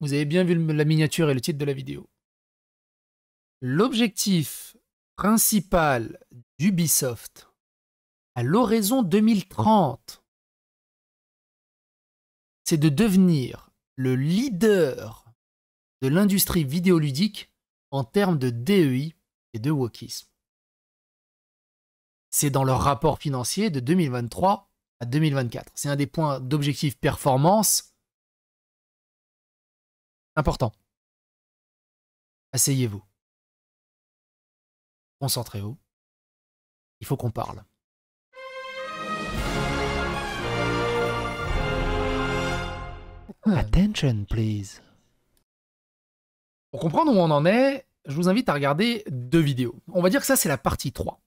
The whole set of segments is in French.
Vous avez bien vu la miniature et le titre de la vidéo. L'objectif principal d'Ubisoft à l'horizon 2030, c'est de devenir le leader de l'industrie vidéoludique en termes de DEI et de wokisme. C'est dans leur rapport financier de 2023 à 2024. C'est un des points d'objectif performance Important. Asseyez-vous. Concentrez-vous. Il faut qu'on parle. Ah. Attention, please. Pour comprendre où on en est, je vous invite à regarder deux vidéos. On va dire que ça, c'est la partie 3.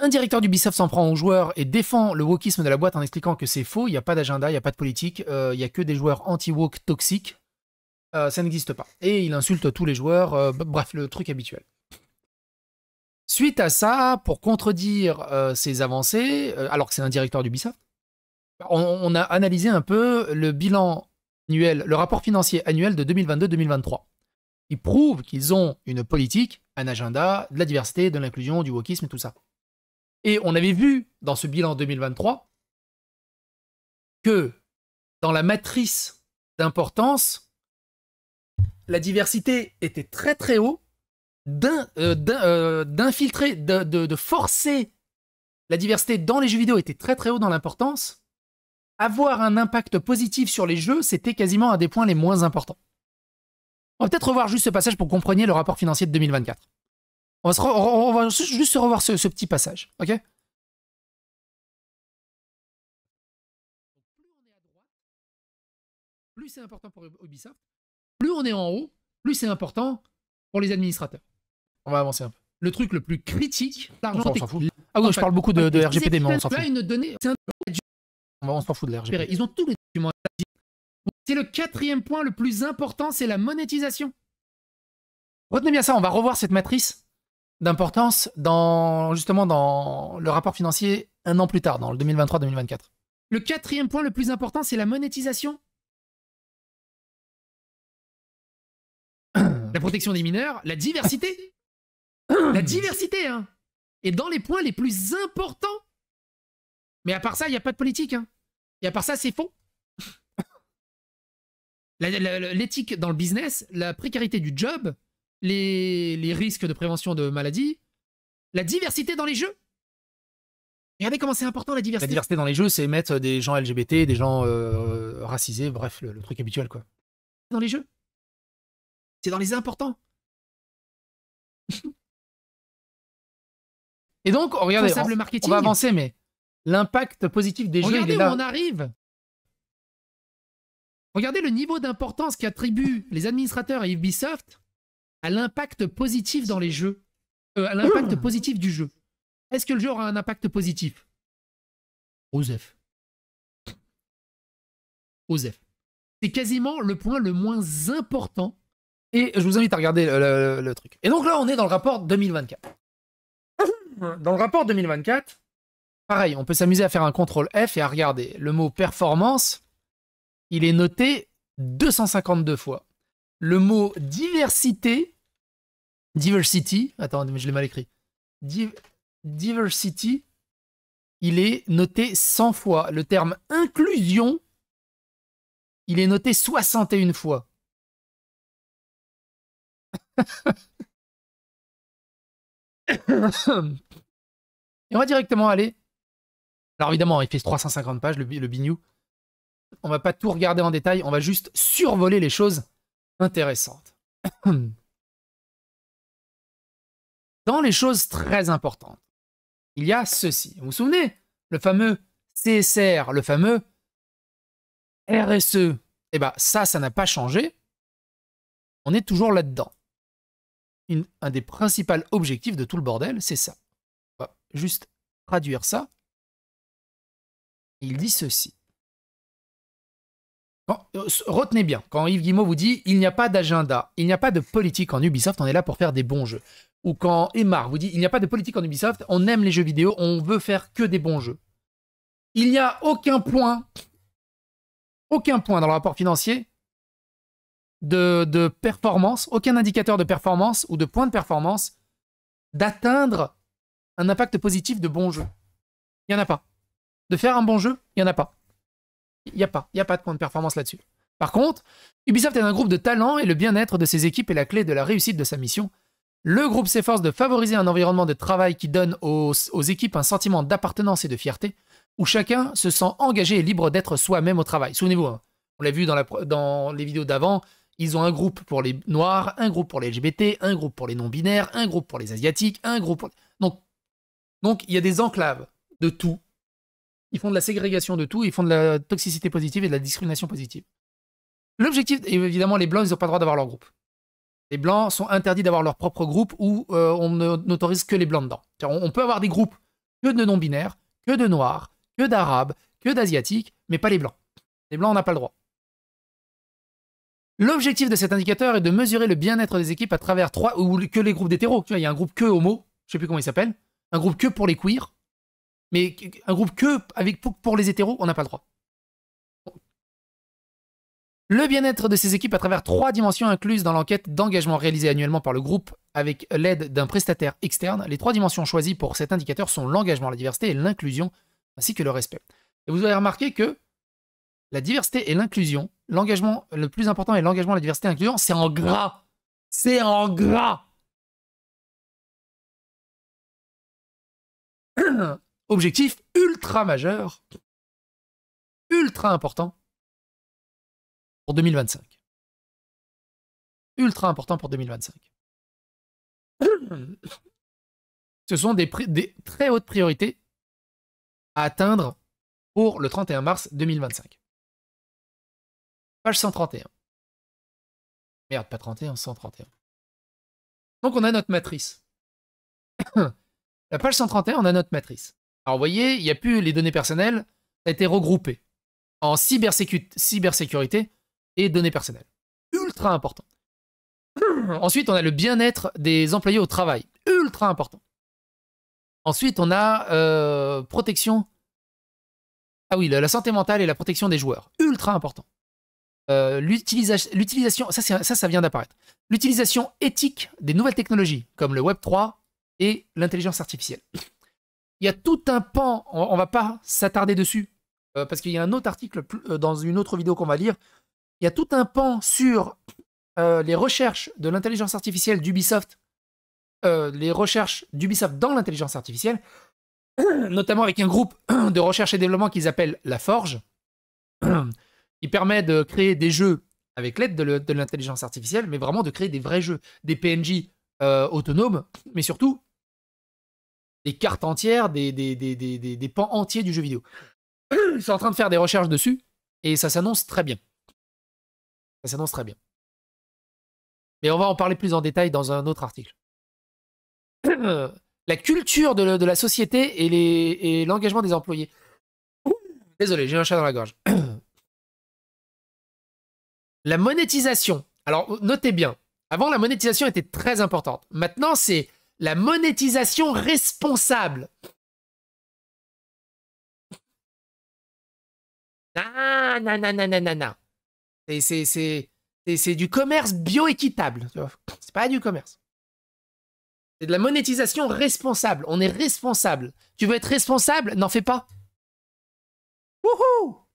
Un directeur du d'Ubisoft s'en prend aux joueurs et défend le wokisme de la boîte en expliquant que c'est faux, il n'y a pas d'agenda, il n'y a pas de politique, euh, il n'y a que des joueurs anti-wok toxiques euh, ça n'existe pas. Et il insulte tous les joueurs, euh, bref, le truc habituel. Suite à ça, pour contredire ses euh, ces avancées, alors que c'est un directeur du BISA, on a analysé un peu le bilan annuel, le rapport financier annuel de 2022-2023. Il prouve qu'ils ont une politique, un agenda, de la diversité, de l'inclusion, du wokisme et tout ça. Et on avait vu dans ce bilan 2023 que dans la matrice d'importance, la diversité était très très haut, euh, euh, d'infiltrer, de, forcer la diversité dans les jeux vidéo était très très haut dans l'importance, avoir un impact positif sur les jeux, c'était quasiment un des points les moins importants. On va peut-être revoir juste ce passage pour que le rapport financier de 2024. On va, juste revoir ce, petit passage, ok Plus c'est important pour Ubisoft, on est en haut, plus c'est important pour les administrateurs. On va avancer un peu. Le truc le plus critique, l'argent. On Ah je parle beaucoup de, de RGPD, mais on s'en fout. une donnée, on s'en fout de l'RGPD. Ils ont tous les documents. C'est le quatrième point le plus important, c'est la monétisation. Retenez bien ça, on va revoir cette matrice d'importance dans justement dans le rapport financier un an plus tard, dans le 2023-2024. Le quatrième point le plus important, c'est la monétisation. la protection des mineurs, la diversité. la diversité, hein. Et dans les points les plus importants. Mais à part ça, il n'y a pas de politique. Hein. Et à part ça, c'est faux. L'éthique dans le business, la précarité du job, les, risques de prévention de maladies, la diversité dans les jeux. Regardez comment c'est important la diversité. La diversité dans les jeux, c'est mettre des gens LGBT, des gens euh, racisés, bref, le, truc habituel quoi. Dans les jeux. C'est dans les importants. Et donc, regardez, on, va avancer, mais l'impact positif des jeux, il là. on arrive. Regardez le niveau d'importance qu'attribuent les administrateurs à Ubisoft à l'impact positif dans les jeux, euh, à l'impact positif du jeu. Est-ce que le jeu aura un impact positif Osef. Osef. C'est quasiment le point le moins important et je vous invite à regarder le, truc. Et donc là, on est dans le rapport 2024. Dans le rapport 2024, pareil, on peut s'amuser à faire un contrôle F et à regarder. Le mot performance, il est noté 252 fois. Le mot diversité, diversity, attends, je l'ai mal écrit. diversity, il est noté 100 fois. Le terme inclusion, il est noté 61 fois. Et on va directement aller. Alors évidemment, il fait 350 pages, le, le Bignou. On va pas tout regarder en détail, on va juste survoler les choses intéressantes. Dans les choses très importantes, il y a ceci. Vous vous souvenez Le fameux CSR, le fameux RSE. Eh bah ça, ça n'a pas changé. On est toujours là-dedans un des principaux objectifs de tout le bordel, c'est ça. On va juste traduire ça. Il dit ceci. Euh, retenez bien, quand Yves Guimau vous dit il n'y a pas d'agenda, il n'y a pas de politique en Ubisoft, on est là pour faire des bons jeux. Ou quand Emar vous dit il n'y a pas de politique en Ubisoft, on aime les jeux vidéo, on veut faire que des bons jeux. Il n'y a aucun point, aucun point dans le rapport financier de, performance, aucun indicateur de performance ou de point de performance d'atteindre un impact positif de bon jeu. Il n'y en a pas. De faire un bon jeu, il n'y en a pas. Il n'y a pas. Il n'y a pas de point de performance là-dessus. Par contre, Ubisoft est un groupe de talents et le bien-être de ses équipes est la clé de la réussite de sa mission. Le groupe s'efforce de favoriser un environnement de travail qui donne aux, équipes un sentiment d'appartenance et de fierté, où chacun se sent engagé et libre d'être soi-même au travail. Souvenez-vous, hein, on l'a vu dans, les vidéos d'avant, ils ont un groupe pour les noirs, un groupe pour les LGBT, un groupe pour les non-binaires, un groupe pour les asiatiques, un groupe pour... Donc, donc il y a des enclaves de tout. Ils font de la ségrégation de tout, ils font de la toxicité positive et de la discrimination positive. L'objectif, évidemment, les blancs, ils n'ont pas le droit d'avoir leur groupe. Les blancs sont interdits d'avoir leur propre groupe où euh, on n'autorise que les blancs dedans. On, on peut avoir des groupes que de non-binaires, que de noirs, que d'arabes, que d'asiatiques, mais pas les blancs. Les blancs, on n'a pas le droit. L'objectif de cet indicateur est de mesurer le bien-être des équipes à travers trois ou que les groupes d'hétéros. Tu vois, il y a un groupe que homo, je ne sais plus comment il s'appelle, un groupe que pour les queers, mais un groupe que avec pour les hétéros, on n'a pas le droit. Le bien-être de ces équipes à travers trois dimensions incluses dans l'enquête d'engagement réalisée annuellement par le groupe avec l'aide d'un prestataire externe. Les trois dimensions choisies pour cet indicateur sont l'engagement, la diversité et l'inclusion, ainsi que le respect. Et vous avez remarqué que la diversité et l'inclusion l'engagement, le plus important est l'engagement à la diversité incluant, c'est en gras. C'est en gras. Objectif ultra majeur, ultra important pour 2025. Ultra important pour 2025. Ce sont des, des très hautes priorités à atteindre pour le 31 mars 2025. Page 131. Merde, pas 31, 131. Donc on a notre matrice. la page 131, on a notre matrice. Alors vous voyez, il n'y a plus les données personnelles, ça a été regroupé en cybersécurité et données personnelles. Ultra important. Ensuite, on a le bien-être des employés au travail. Ultra important. Ensuite, on a euh, protection. Ah oui, la santé mentale et la protection des joueurs. Ultra important. Euh, l'utilisation, ça, ça, vient d'apparaître, l'utilisation éthique des nouvelles technologies, comme le Web 3 et l'intelligence artificielle. Il y a tout un pan, on, va pas s'attarder dessus, euh, parce qu'il y a un autre article euh, dans une autre vidéo qu'on va lire, il y a tout un pan sur les recherches de l'intelligence artificielle d'Ubisoft, les recherches d'Ubisoft dans l'intelligence artificielle, notamment avec un groupe de recherche et développement qu'ils appellent La Forge. Il permet de créer des jeux avec l'aide de l'intelligence artificielle, mais vraiment de créer des vrais jeux, des PNJ euh, autonomes, mais surtout des cartes entières, des, pans entiers du jeu vidéo. Ils sont en train de faire des recherches dessus, et ça s'annonce très bien. Ça s'annonce très bien. Mais on va en parler plus en détail dans un autre article. la culture de la société et l'engagement des employés. Désolé, j'ai un chat dans la gorge. La monétisation. Alors, notez bien, avant, la monétisation était très importante. Maintenant, c'est la monétisation responsable. Ah, C'est du commerce bioéquitable. C'est pas du commerce. C'est de la monétisation responsable. On est responsable. Tu veux être responsable N'en fais pas. Wouhou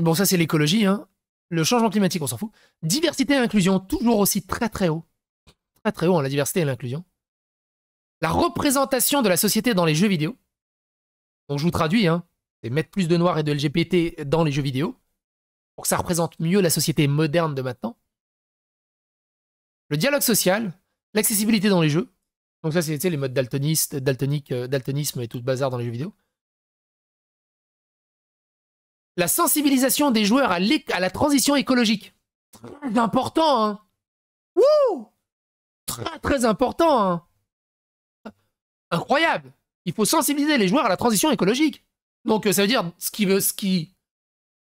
Bon, ça c'est l'écologie, hein. le changement climatique, on s'en fout. Diversité et inclusion, toujours aussi très très haut. Très très haut, en hein, la diversité et l'inclusion. La représentation de la société dans les jeux vidéo. Donc je vous traduis, hein. c'est mettre plus de noirs et de LGBT dans les jeux vidéo, pour que ça représente mieux la société moderne de maintenant. Le dialogue social, l'accessibilité dans les jeux, donc ça, c'est les modes daltoniste, daltonique, euh, daltonisme et tout le bazar dans les jeux vidéo. La sensibilisation des joueurs à, la transition écologique. Très important, hein Wouh Très, très important, hein Incroyable Il faut sensibiliser les joueurs à la transition écologique. Donc euh, ça veut dire ce qui veut, ce qui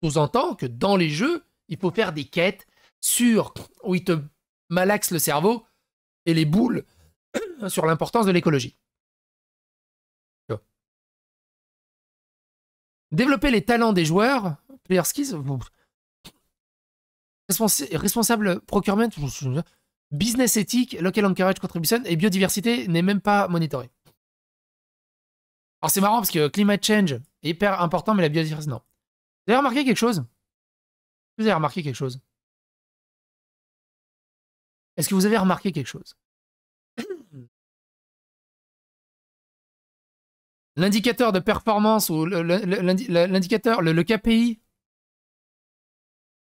sous-entend que dans les jeux, il faut faire des quêtes sur où ils te malaxent le cerveau et les boules sur l'importance de l'écologie. Développer les talents des joueurs, player skills, responsable procurement, business éthique, local encourage contribution et biodiversité n'est même pas monitoré. Alors c'est marrant parce que climate change est hyper important, mais la biodiversité, non. Vous avez remarqué quelque chose Vous avez remarqué quelque chose Est-ce que vous avez remarqué quelque chose L'indicateur de performance ou l'indicateur, le, KPI,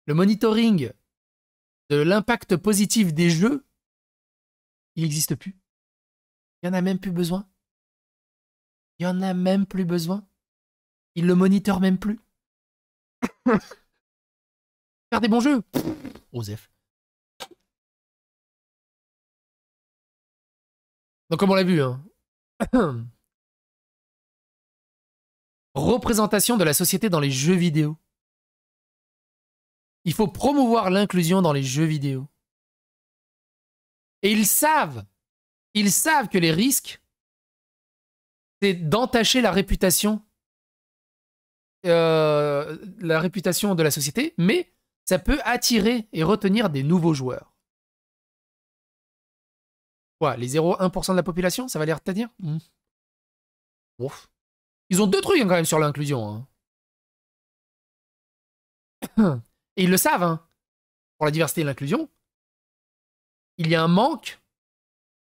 le monitoring de l'impact positif des jeux, il n'existe plus. Il n'y en a même plus besoin. Il n'y en a même plus besoin. Il le monite même plus. Faire des bons jeux Osef. Donc comme on l'a vu, hein. représentation de la société dans les jeux vidéo. Il faut promouvoir l'inclusion dans les jeux vidéo. Et ils savent, ils savent que les risques, c'est d'entacher la réputation, euh, la réputation de la société, mais ça peut attirer et retenir des nouveaux joueurs. Quoi, les 0,1% de la population, ça va l'air de dire hmm. Ouf. Ils ont deux trucs hein, quand même sur l'inclusion. Hein. Et ils le savent, hein. pour la diversité et l'inclusion. Il y a un manque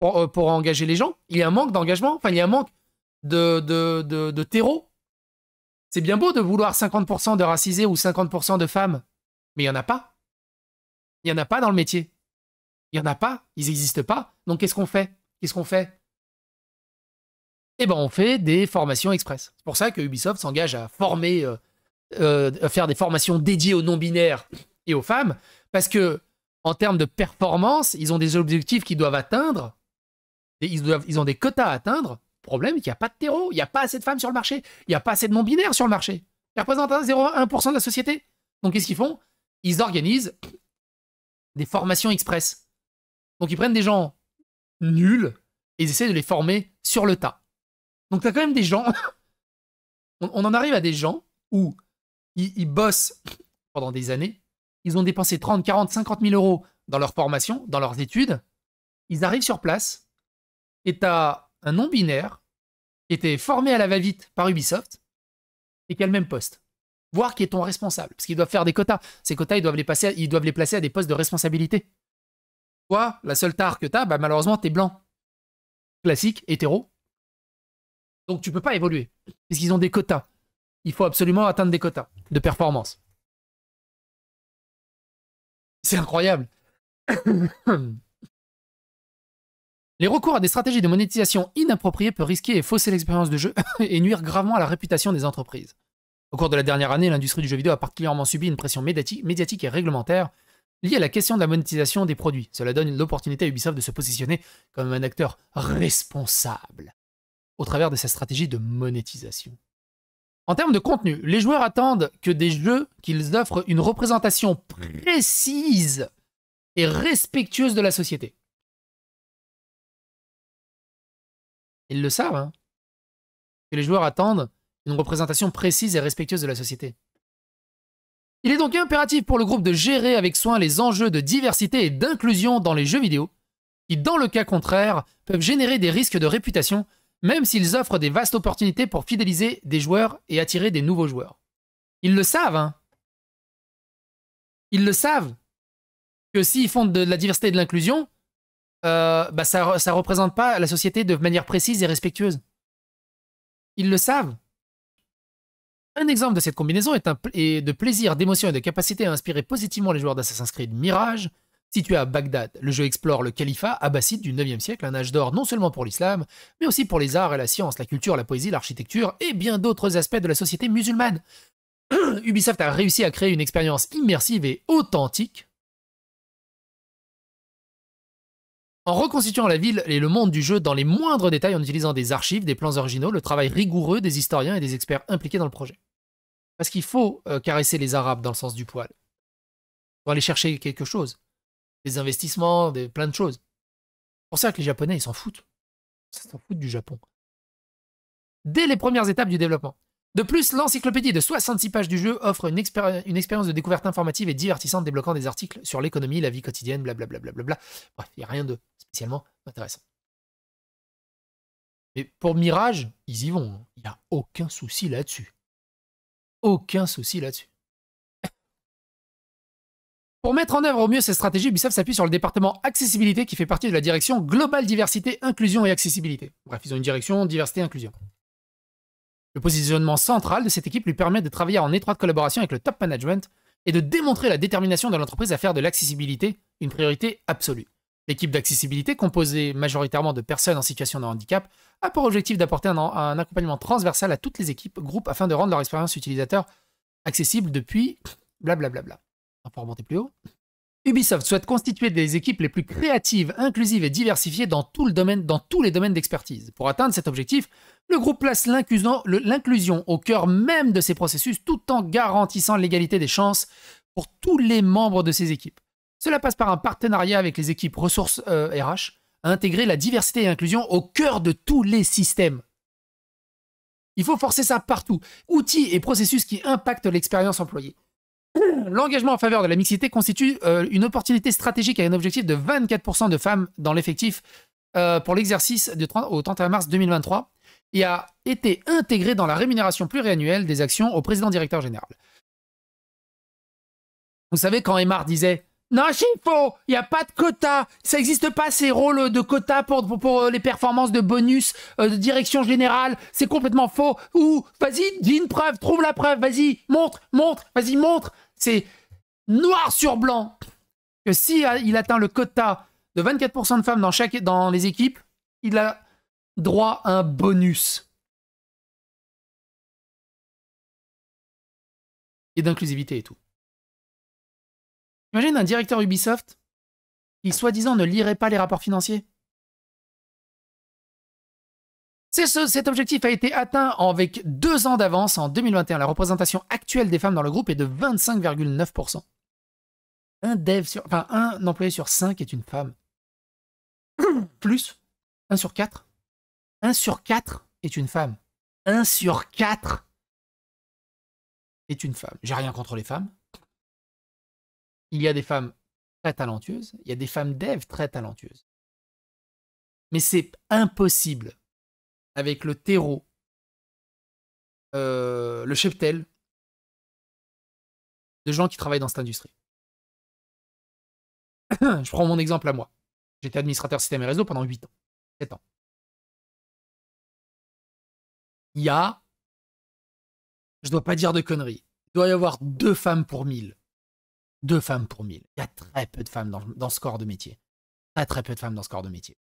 euh, pour, engager les gens. Il y a un manque d'engagement. Enfin, il y a un manque de, de, de terreau. C'est bien beau de vouloir 50% de racisés ou 50% de femmes, mais il n'y en a pas. Il n'y en a pas dans le métier. Il n'y en a pas. Ils n'existent pas. Donc qu'est-ce qu'on fait Qu'est-ce qu'on fait eh ben on fait des formations express. C'est pour ça que Ubisoft s'engage à former, euh, euh, à faire des formations dédiées aux non-binaires et aux femmes, parce que en termes de performance, ils ont des objectifs qu'ils doivent atteindre, ils, ont des quotas à atteindre. Le problème, qu'il n'y a pas de terreau, il n'y a pas assez de femmes sur le marché, il n'y a pas assez de non-binaires sur le marché. Ils représentent 0,1% de la société. Donc qu'est-ce qu'ils font Ils organisent des formations express. Donc ils prennent des gens nuls et ils essaient de les former sur le tas. Donc t'as quand même des gens. on, en arrive à des gens où ils, bossent pendant des années, ils ont dépensé 30, 40, 50 000 euros dans leur formation, dans leurs études, ils arrivent sur place et as un non-binaire qui était formé à la va-vite par Ubisoft et qui a le même poste voir qui est ton responsable. Parce qu'ils doivent faire des quotas. Ces quotas, ils doivent les, ils doivent les placer à des postes de responsabilité. Toi, la seule tare que t'as, bah malheureusement, t'es blanc. Classique, hétéro. Donc tu peux pas évoluer. Parce qu'ils ont des quotas. Il faut absolument atteindre des quotas de performance. C'est incroyable. Les recours à des stratégies de monétisation inappropriées peuvent risquer et fausser l'expérience de jeu et nuire gravement à la réputation des entreprises. Au cours de la dernière année, l'industrie du jeu vidéo a particulièrement subi une pression médiatique et réglementaire liée à la question de la monétisation des produits. Cela donne l'opportunité à Ubisoft de se positionner comme un acteur responsable au travers de sa stratégie de monétisation. En termes de contenu, les joueurs attendent que des jeux qu'ils offrent une représentation précise et respectueuse de la société. Ils le savent, hein, que les joueurs attendent une représentation précise et respectueuse de la société. Il est donc impératif pour le groupe de gérer avec soin les enjeux de diversité et d'inclusion dans les jeux vidéo, qui, dans le cas contraire, peuvent générer des risques de réputation même s'ils offrent des vastes opportunités pour fidéliser des joueurs et attirer des nouveaux joueurs. Ils le savent, hein Ils le savent que s'ils font de la diversité et de l'inclusion, euh, bah, ça ne représente pas la société de manière précise et respectueuse. Ils le savent. Un exemple de cette combinaison est, est de plaisir, d'émotion et de capacité à inspirer positivement les joueurs d'Assassin's Creed Mirage, Situé à Bagdad, le jeu explore le califat abbasside du 9e siècle, un âge d'or non seulement pour l'islam, mais aussi pour les arts et la science, la culture, la poésie, l'architecture et bien d'autres aspects de la société musulmane. Ubisoft a réussi à créer une expérience immersive et authentique en reconstituant la ville et le monde du jeu dans les moindres détails en utilisant des archives, des plans originaux, le travail rigoureux des historiens et des experts impliqués dans le projet. Parce qu'il faut euh, caresser les Arabes dans le sens du poil. Pour aller chercher quelque chose investissements, des, plein de choses. C'est pour ça que les Japonais, ils s'en foutent. Ils s'en foutent du Japon. Dès les premières étapes du développement. De plus, l'encyclopédie de 66 pages du jeu offre une, expérience de découverte informative et divertissante débloquant des articles sur l'économie, la vie quotidienne, blablabla. Bla bla bla Bref, il n'y a rien de spécialement intéressant. Mais pour Mirage, ils y vont. Hein. Il n'y a aucun souci là-dessus. Aucun souci là-dessus. Pour mettre en œuvre au mieux cette stratégies, Ubisoft s'appuie sur le département accessibilité qui fait partie de la direction Global diversité, inclusion et accessibilité. Bref, ils ont une direction diversité inclusion. Le positionnement central de cette équipe lui permet de travailler en étroite collaboration avec le top management et de démontrer la détermination de l'entreprise à faire de l'accessibilité une priorité absolue. L'équipe d'accessibilité, composée majoritairement de personnes en situation de handicap, a pour objectif d'apporter un, accompagnement transversal à toutes les équipes, groupes, afin de rendre leur expérience utilisateur accessible depuis blablabla. Pour plus haut. Ubisoft souhaite constituer des équipes les plus créatives, inclusives et diversifiées dans, tous les domaines d'expertise. Pour atteindre cet objectif, le groupe place l'inclusion au cœur même de ses processus tout en garantissant l'égalité des chances pour tous les membres de ses équipes. Cela passe par un partenariat avec les équipes ressources RH euh, à intégrer la diversité et l'inclusion au cœur de tous les systèmes. Il faut forcer ça partout, outils et processus qui impactent l'expérience employée. L'engagement en faveur de la mixité constitue euh, une opportunité stratégique à un objectif de 24% de femmes dans l'effectif euh, pour l'exercice au 31 mars 2023 et a été intégré dans la rémunération pluriannuelle des actions au président-directeur général. Vous savez, quand Emmar disait non, c'est faux. Il n'y a pas de quota. Ça n'existe pas ces rôles de quota pour, euh, les performances de bonus, de direction générale. C'est complètement faux. Ou, vas-y, dis une preuve, trouve la preuve. Vas-y, montre, montre, vas-y, montre. C'est noir sur blanc que si euh, il atteint le quota de 24% de femmes dans, chaque, dans les équipes, il a droit à un bonus. Et d'inclusivité et tout. Imagine un directeur Ubisoft qui, soi-disant, ne lirait pas les rapports financiers cet objectif a été atteint avec deux ans d'avance en 2021. La représentation actuelle des femmes dans le groupe est de 25,9%. Un dev sur, un employé sur cinq est une femme. Plus Un sur quatre. Un sur quatre est une femme. Un sur quatre est une femme. J'ai rien contre les femmes. Il y a des femmes très talentueuses, il y a des femmes dev très talentueuses. Mais c'est impossible avec le terreau, euh, le cheptel, de gens qui travaillent dans cette industrie. Je prends mon exemple à moi. J'étais administrateur système et réseau pendant 8 ans, 7 ans. Il y a, je dois pas dire de conneries, il doit y avoir deux femmes pour 1000. Deux femmes pour mille. Il y a très peu de femmes dans, ce corps de métier. Très très peu de femmes dans ce corps de métier.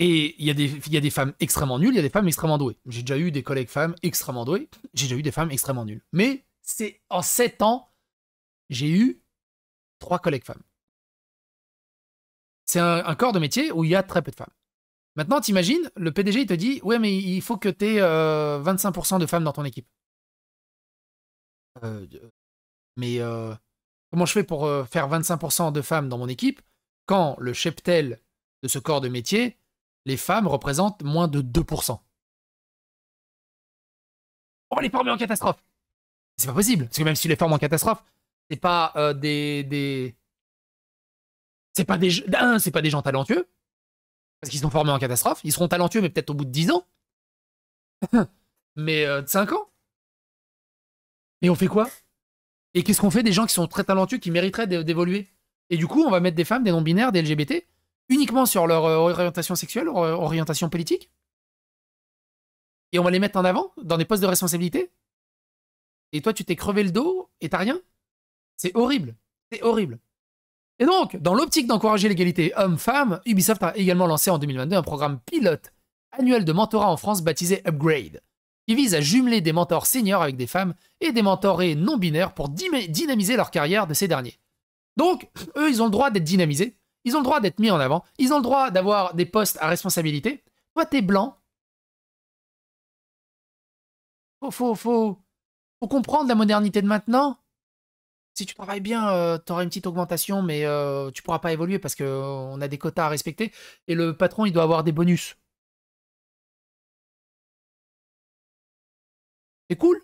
Et il y, a des, femmes extrêmement nulles, il y a des femmes extrêmement douées. J'ai déjà eu des collègues femmes extrêmement douées, j'ai déjà eu des femmes extrêmement nulles. Mais c'est en 7 ans, j'ai eu 3 collègues femmes. C'est un, corps de métier où il y a très peu de femmes. Maintenant, t'imagines, le PDG, il te dit Ouais, mais il faut que tu aies 25% de femmes dans ton équipe. Euh, mais euh, comment je fais pour euh, faire 25% de femmes dans mon équipe quand le cheptel de ce corps de métier, les femmes représentent moins de 2%. On va les former en catastrophe. C'est pas possible, parce que même si les formes en catastrophe, c'est pas euh, des, C'est pas des c'est pas des gens talentueux parce qu'ils sont formés en catastrophe, ils seront talentueux mais peut-être au bout de 10 ans. mais euh, de 5 ans. Et on fait quoi Et qu'est-ce qu'on fait des gens qui sont très talentueux qui mériteraient d'évoluer Et du coup, on va mettre des femmes, des non binaires, des LGBT uniquement sur leur euh, orientation sexuelle, euh, orientation politique Et on va les mettre en avant dans des postes de responsabilité Et toi, tu t'es crevé le dos et t'as rien C'est horrible. C'est horrible. Et donc, dans l'optique d'encourager l'égalité homme-femme, Ubisoft a également lancé en 2022 un programme pilote annuel de mentorat en France baptisé Upgrade, qui vise à jumeler des mentors seniors avec des femmes et des mentorés non binaires pour dynamiser leur carrière de ces derniers. Donc, eux, ils ont le droit d'être dynamisés, ils ont le droit d'être mis en avant. Ils ont le droit d'avoir des postes à responsabilité. Toi, t'es blanc. Faut, faut, comprendre la modernité de maintenant. Si tu travailles bien, euh, t'auras une petite augmentation, mais euh, tu pourras pas évoluer parce qu'on euh, a des quotas à respecter. Et le patron, il doit avoir des bonus. C'est cool.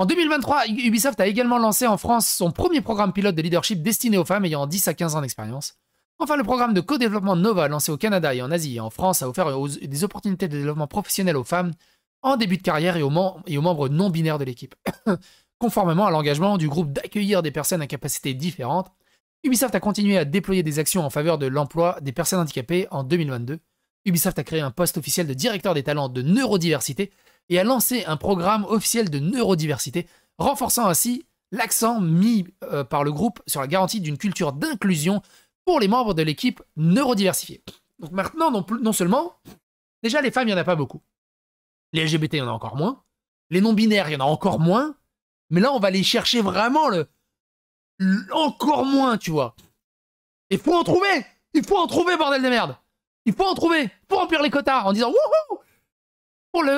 En 2023, Ubisoft a également lancé en France son premier programme pilote de leadership destiné aux femmes ayant 10 à 15 ans d'expérience. Enfin, le programme de co-développement Nova, lancé au Canada et en Asie et en France, a offert des opportunités de développement professionnel aux femmes en début de carrière et aux, et aux membres non binaires de l'équipe. Conformément à l'engagement du groupe d'accueillir des personnes à capacité différentes, Ubisoft a continué à déployer des actions en faveur de l'emploi des personnes handicapées en 2022. Ubisoft a créé un poste officiel de directeur des talents de neurodiversité et a lancé un programme officiel de neurodiversité, renforçant ainsi l'accent mis euh, par le groupe sur la garantie d'une culture d'inclusion pour les membres de l'équipe neurodiversifiée. Donc maintenant, non, seulement, déjà les femmes, il n'y en a pas beaucoup. Les LGBT, il y en a encore moins. Les non-binaires, il y en a encore moins. Mais là, on va aller chercher vraiment le... Encore moins, tu vois. Il faut en trouver Il faut en trouver, bordel de merde Il faut en trouver pour remplir les quotas en disant « Wouhou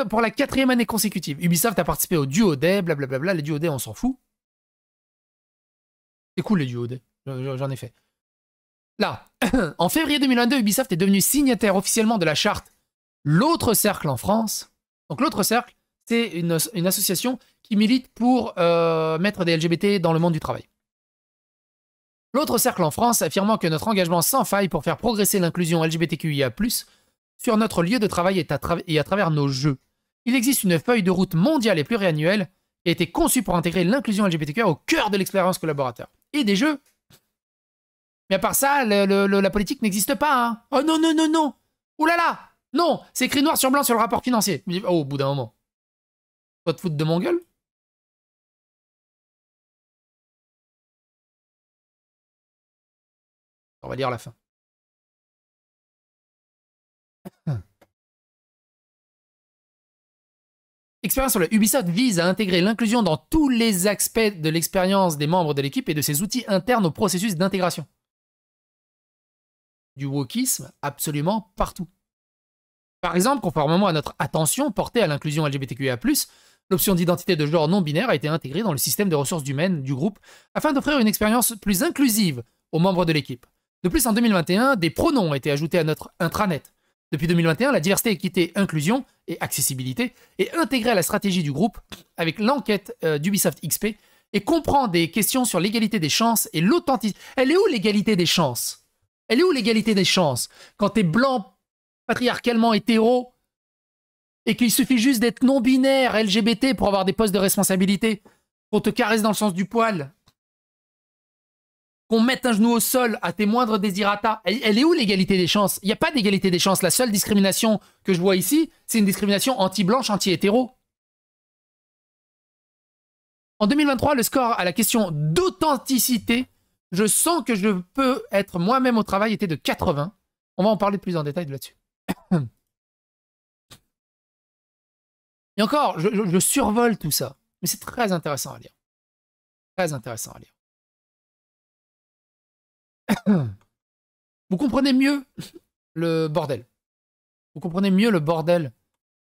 pour, la quatrième année consécutive. Ubisoft a participé au Duo Day, blablabla. Les Duo Day, on s'en fout. C'est cool les Duo Day. J'en ai fait. Là, en février 2022, Ubisoft est devenu signataire officiellement de la charte L'autre Cercle en France. Donc l'autre Cercle, c'est une, association qui milite pour euh, mettre des LGBT dans le monde du travail. L'autre Cercle en France affirmant que notre engagement sans faille pour faire progresser l'inclusion LGBTQIA sur notre lieu de travail et à, travers nos jeux. Il existe une feuille de route mondiale et pluriannuelle qui a été conçue pour intégrer l'inclusion LGBTQ au cœur de l'expérience collaborateur. Et des jeux. Mais à part ça, la politique n'existe pas. Hein. Oh non, non, non, non. Ouh là là Non, c'est écrit noir sur blanc sur le rapport financier. Oh, au bout d'un moment. Pas de foutre de mon gueule On va dire la fin. L'expérience sur le Ubisoft vise à intégrer l'inclusion dans tous les aspects de l'expérience des membres de l'équipe et de ses outils internes au processus d'intégration. Du wokisme absolument partout. Par exemple, conformément à notre attention portée à l'inclusion LGBTQIA+, l'option d'identité de genre non binaire a été intégrée dans le système de ressources humaines du groupe afin d'offrir une expérience plus inclusive aux membres de l'équipe. De plus, en 2021, des pronoms ont été ajoutés à notre intranet, depuis 2021, la diversité, équité, inclusion et accessibilité est intégrée à la stratégie du groupe avec l'enquête euh, d'Ubisoft XP et comprend des questions sur l'égalité des chances et l'authenticité. Elle est où l'égalité des chances Elle est où l'égalité des chances Quand t'es blanc, patriarcalement hétéro, et qu'il suffit juste d'être non-binaire, LGBT pour avoir des postes de responsabilité, qu'on te caresse dans le sens du poil, qu'on mette un genou au sol à tes moindres désirata. Elle, est où l'égalité des chances Il n'y a pas d'égalité des chances. La seule discrimination que je vois ici, c'est une discrimination anti-blanche, anti-hétéro. En 2023, le score à la question d'authenticité, je sens que je peux être moi-même au travail, était de 80. On va en parler plus en détail là-dessus. Et encore, je survole tout ça, mais c'est très intéressant à lire. Très intéressant à lire. vous comprenez mieux le bordel. Vous comprenez mieux le bordel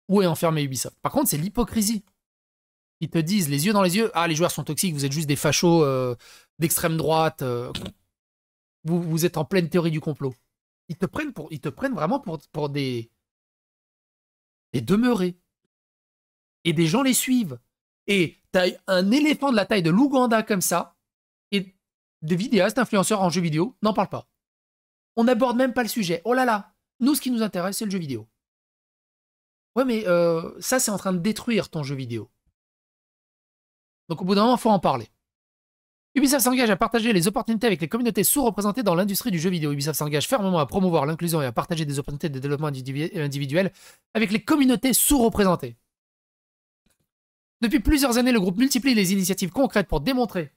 où est enfermé Ubisoft. Par contre, c'est l'hypocrisie. Ils te disent les yeux dans les yeux, ah les joueurs sont toxiques, vous êtes juste des fachos euh, d'extrême droite, euh. vous, êtes en pleine théorie du complot. Ils te prennent, pour, ils te prennent vraiment pour, pour des, des demeurés. Et des gens les suivent. Et t'as un éléphant de la taille de l'Ouganda comme ça, des vidéastes, influenceurs en jeux vidéo, n'en parle pas. On n'aborde même pas le sujet. Oh là là, nous, ce qui nous intéresse, c'est le jeu vidéo. Ouais, mais euh, ça, c'est en train de détruire ton jeu vidéo. Donc au bout d'un moment, il faut en parler. Ubisoft s'engage à partager les opportunités avec les communautés sous-représentées dans l'industrie du jeu vidéo. Ubisoft s'engage fermement à promouvoir l'inclusion et à partager des opportunités de développement individuel avec les communautés sous-représentées. Depuis plusieurs années, le groupe multiplie les initiatives concrètes pour démontrer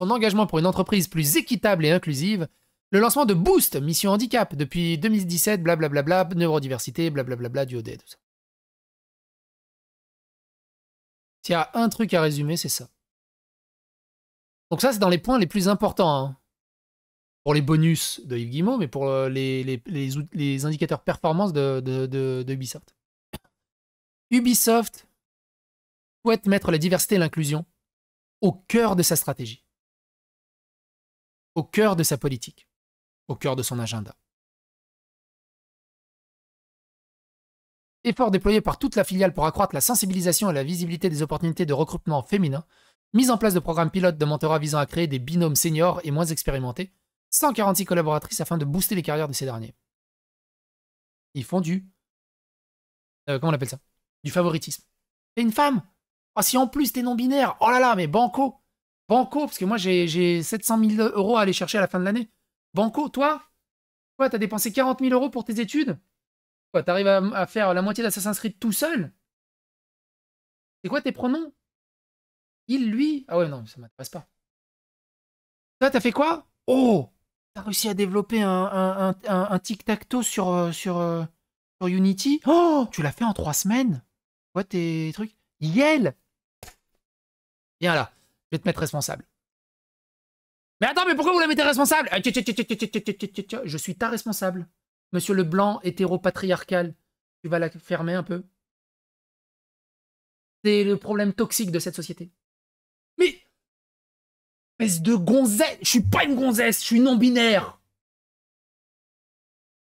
son engagement pour une entreprise plus équitable et inclusive, le lancement de Boost, Mission Handicap, depuis 2017, blablabla, bla neurodiversité, blablabla, du OD, tout S'il y a un truc à résumer, c'est ça. Donc ça, c'est dans les points les plus importants. Hein. Pour les bonus de Yves Guimot, mais pour euh, les, indicateurs performance de Ubisoft. Ubisoft souhaite mettre la diversité et l'inclusion au cœur de sa stratégie au cœur de sa politique, au cœur de son agenda. Effort déployé par toute la filiale pour accroître la sensibilisation et la visibilité des opportunités de recrutement féminin, mise en place de programmes pilotes de mentorat visant à créer des binômes seniors et moins expérimentés, 146 collaboratrices afin de booster les carrières de ces derniers. Ils font du. Euh, comment on appelle ça Du favoritisme. Et une femme Ah, si en plus t'es non-binaire Oh là là, mais banco Banco, parce que moi j'ai 700 000 euros à aller chercher à la fin de l'année. Banco, toi Quoi, t'as dépensé 40 000 euros pour tes études Quoi, t'arrives à, faire la moitié d'Assassin's Creed tout seul C'est quoi tes pronoms Il, lui Ah ouais, non, ça m'intéresse pas. Toi, t'as fait quoi Oh T'as réussi à développer un, tic-tac-toe sur, euh, sur, euh, sur Unity Oh Tu l'as fait en trois semaines Quoi, tes trucs Yel Viens là je vais te mettre responsable. Mais attends, mais pourquoi vous la mettez responsable Je suis ta responsable. Monsieur le blanc hétéro-patriarcal. Tu vas la fermer un peu. C'est le problème toxique de cette société. Mais. Espèce de gonzesse Je suis pas une gonzesse, je suis non-binaire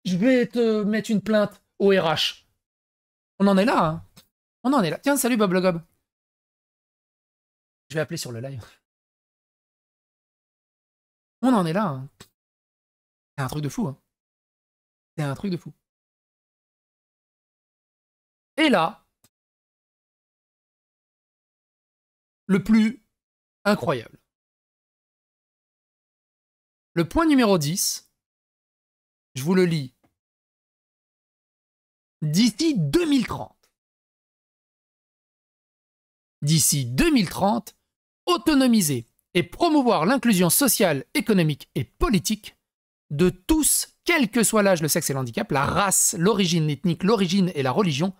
Je vais te mettre une plainte au RH. On en est là, hein On en est là. Tiens, salut Bob le je vais appeler sur le live. On en est là. Hein. C'est un truc de fou. Hein. C'est un truc de fou. Et là, le plus incroyable. Le point numéro 10, je vous le lis. D'ici 2030, d'ici 2030, autonomiser et promouvoir l'inclusion sociale, économique et politique de tous, quel que soit l'âge, le sexe et le handicap, la race, l'origine ethnique, l'origine et la religion,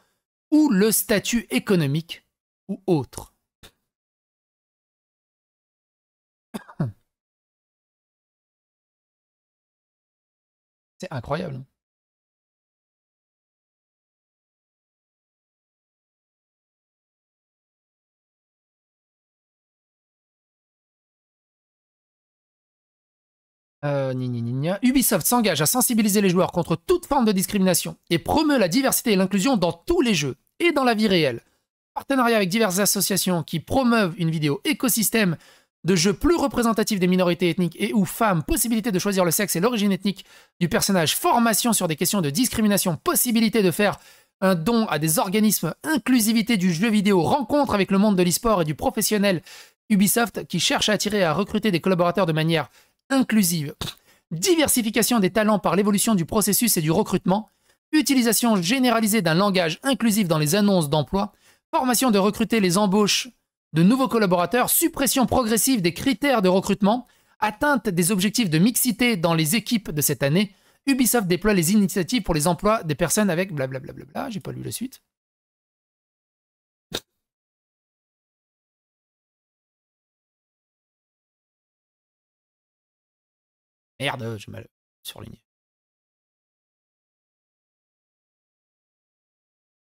ou le statut économique ou autre. C'est incroyable. Hein. Euh, Ubisoft s'engage à sensibiliser les joueurs contre toute forme de discrimination et promeut la diversité et l'inclusion dans tous les jeux et dans la vie réelle. Partenariat avec diverses associations qui promeuvent une vidéo écosystème de jeux plus représentatifs des minorités ethniques et ou femmes, possibilité de choisir le sexe et l'origine ethnique du personnage, formation sur des questions de discrimination, possibilité de faire un don à des organismes, inclusivité du jeu vidéo, rencontre avec le monde de l'esport sport et du professionnel, Ubisoft qui cherche à attirer et à recruter des collaborateurs de manière inclusive, diversification des talents par l'évolution du processus et du recrutement, utilisation généralisée d'un langage inclusif dans les annonces d'emploi, formation de recruter les embauches de nouveaux collaborateurs, suppression progressive des critères de recrutement, atteinte des objectifs de mixité dans les équipes de cette année, Ubisoft déploie les initiatives pour les emplois des personnes avec blablabla, j'ai pas lu la suite. Merde, me euh, mal surligné.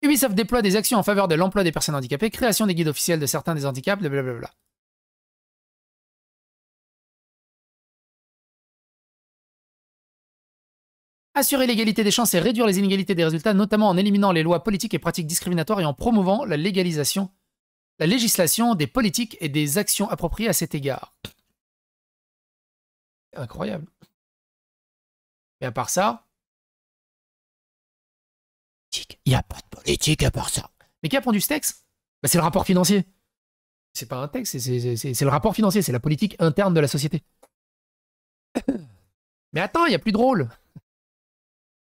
Ubisoft déploie des actions en faveur de l'emploi des personnes handicapées, création des guides officiels de certains des handicaps, blablabla. Assurer l'égalité des chances et réduire les inégalités des résultats, notamment en éliminant les lois politiques et pratiques discriminatoires et en promouvant la légalisation, la législation des politiques et des actions appropriées à cet égard. Incroyable. Mais à part ça, il n'y a pas de politique à part ça. Mais qui a pondu ce texte bah, C'est le rapport financier. C'est pas un texte, c'est le rapport financier, c'est la politique interne de la société. Mais attends, il n'y a plus de rôle.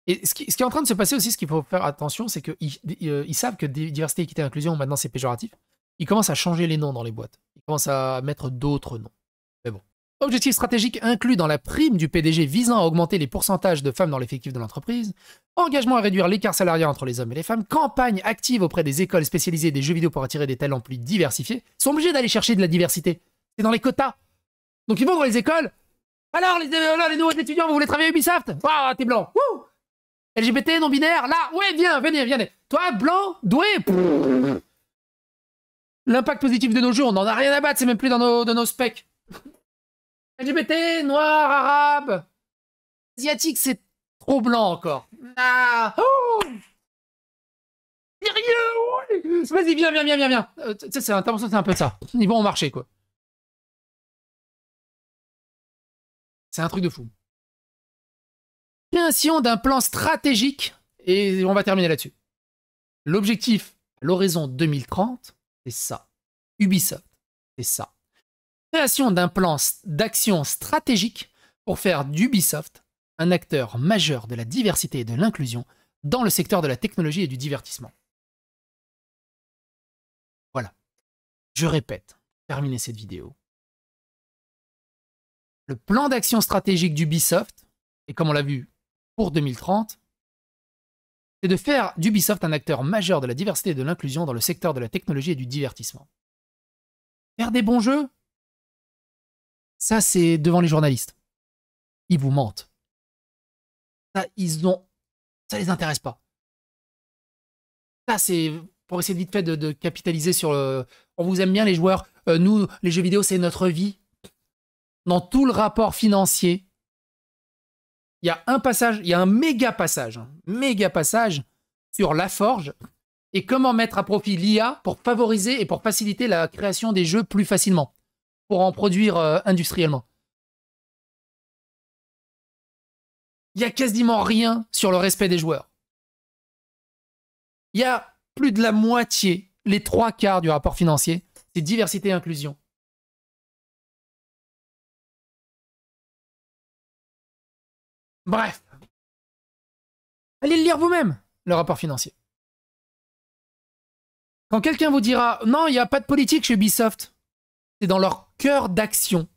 Et ce qui, est en train de se passer aussi, ce qu'il faut faire attention, c'est qu'ils euh, savent que diversité, équité, inclusion, maintenant c'est péjoratif. Ils commencent à changer les noms dans les boîtes. Ils commencent à mettre d'autres noms. Objectif stratégique inclus dans la prime du PDG visant à augmenter les pourcentages de femmes dans l'effectif de l'entreprise, engagement à réduire l'écart salarial entre les hommes et les femmes, campagne active auprès des écoles spécialisées des jeux vidéo pour attirer des talents plus diversifiés, Ils sont obligés d'aller chercher de la diversité. C'est dans les quotas. Donc ils vont dans les écoles. Alors les, euh, les nouveaux étudiants, vous voulez travailler Ubisoft Ah, t'es blanc. LGBT, non binaire, là, ouais, viens, venez, viens Toi, blanc, doué. L'impact positif de nos jours, on n'en a rien à battre, c'est même plus dans nos specs. LGBT, noir, arabe, asiatique, c'est trop blanc encore. Ah, Sérieux Vas-y, viens, viens, viens, viens, viens. Euh, tu sais, c'est un peu ça. Ils vont au marché, quoi. C'est un truc de fou. Création d'un plan stratégique, et on va terminer là-dessus. L'objectif, l'horizon 2030, c'est ça. Ubisoft, c'est ça création d'un plan d'action stratégique pour faire d'Ubisoft un acteur majeur de la diversité et de l'inclusion dans le secteur de la technologie et du divertissement. Voilà. Je répète, terminer cette vidéo. Le plan d'action stratégique d'Ubisoft, et comme on l'a vu pour 2030, c'est de faire d'Ubisoft un acteur majeur de la diversité et de l'inclusion dans le secteur de la technologie et du divertissement. Faire des bons jeux, ça, c'est devant les journalistes. Ils vous mentent. Ça, ils ont... Ça les intéresse pas. Ça, c'est pour essayer de vite fait de, capitaliser sur le... On vous aime bien les joueurs. Euh, nous, les jeux vidéo, c'est notre vie. Dans tout le rapport financier, il y a un passage, il y a un méga passage, hein, méga passage sur la forge et comment mettre à profit l'IA pour favoriser et pour faciliter la création des jeux plus facilement pour en produire euh, industriellement. Il n'y a quasiment rien sur le respect des joueurs. Il y a plus de la moitié, les trois quarts du rapport financier, c'est diversité et inclusion. Bref. Allez le lire vous-même, le rapport financier. Quand quelqu'un vous dira non, il n'y a pas de politique chez Ubisoft, c'est dans leur cœur d'action,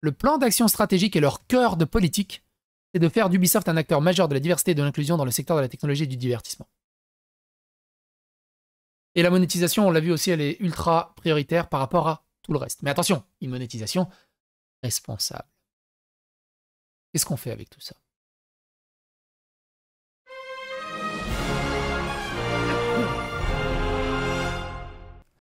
le plan d'action stratégique et leur cœur de politique, c'est de faire d'Ubisoft un acteur majeur de la diversité et de l'inclusion dans le secteur de la technologie et du divertissement. Et la monétisation, on l'a vu aussi, elle est ultra prioritaire par rapport à tout le reste. Mais attention, une monétisation responsable. Qu'est-ce qu'on fait avec tout ça